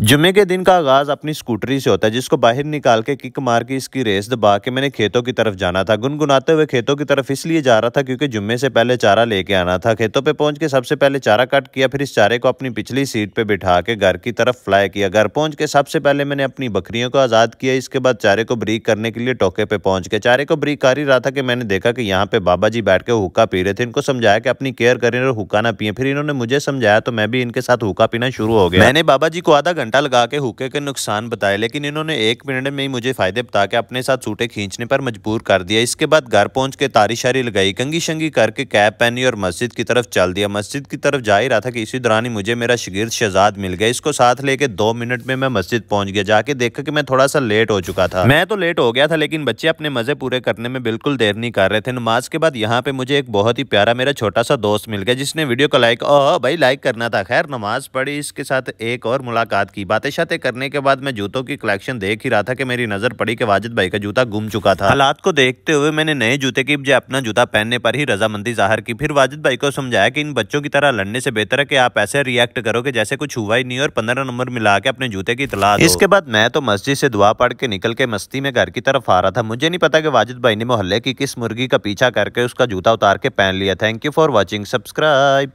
जुम्मे के दिन का आगाज अपनी स्कूटरी से होता है जिसको बाहर निकाल के किक मार के इसकी रेस दबा के मैंने खेतों की तरफ जाना था गुनगुनाते हुए खेतों की तरफ इसलिए जा रहा था क्योंकि जुम्मे से पहले चारा लेके आना था खेतों पे पहुंच के सबसे पहले चारा कट किया फिर इस चारे को अपनी पिछली सीट पे बिठा के घर की तरफ फ्लाई किया घर पहुंच के सबसे पहले मैंने अपनी बकरियों को आज़ाद किया इसके बाद चारे को ब्रीक करने के लिए टोके पे पहुंच के चारे को ब्रीक कर ही रहा था कि मैंने देखा कि यहाँ पे बाबा जी बैठ के हुक्का पी रहे थे इनको समझाया कि अपनी केयर करें और हुक्का ना पिए फिर इन्होंने मुझे समझाया तो मैं भी इनके साथ हुक्का पीना शुरू हो गया मैंने बाबा जी को आधा घंटा लगा के हुक्के के नुकसान बताए लेकिन इन्होंने एक मिनट में ही मुझे फ़ायदे बता के अपने साथ सूटे खींचने पर मजबूर कर दिया इसके बाद घर पहुंच के तारी शारी लगाई कंगी शंगी करके कैब पहनी और मस्जिद की तरफ चल दिया मस्जिद की तरफ जा ही रहा था कि इसी दौरान ही मुझे मेरा शगीर शहजाद मिल गया इसको साथ लेके दो मिनट में मैं मस्जिद पहुंच गया जाके देखा कि मैं थोड़ा सा लेट हो चुका था मैं तो लेट हो गया था लेकिन बच्चे अपने मज़े पूरे करने में बिल्कुल देर नहीं कर रहे थे नमाज के बाद यहाँ पे मुझे एक बहुत ही प्यारा मेरा छोटा सा दोस्त मिल गया जिसने वीडियो को लाइक ओ भाई लाइक करना था खैर नमाज पढ़ी इसके साथ एक और मुलाकात की बातें शाते करने के बाद मैं जूतों की कलेक्शन देख ही रहा था कि मेरी नज़र पड़ी कि वाजिद भाई का जूता गुम चुका था हालात को देखते हुए मैंने नए जूते की बजाय अपना जूता पहनने पर ही रजामंदी जाहिर की फिर वाजिद भाई को समझाया कि इन बच्चों की तरह लड़ने से बेहतर है कि आप ऐसे रिएक्ट करो कि जैसे कुछ हुआ ही नहीं और पंद्रह नंबर मिला के अपने जूते की तलाश इसके बाद मैं तो मस्जिद से दुआ पढ़ के निकल के मस्ती में घर की तरफ आ रहा था मुझे नहीं पता कि वाजिद भाई ने मोहल्ले की किस मुर्गी का पीछा करके उसका जूता उतार के पहन लिया thank you for watching subscribe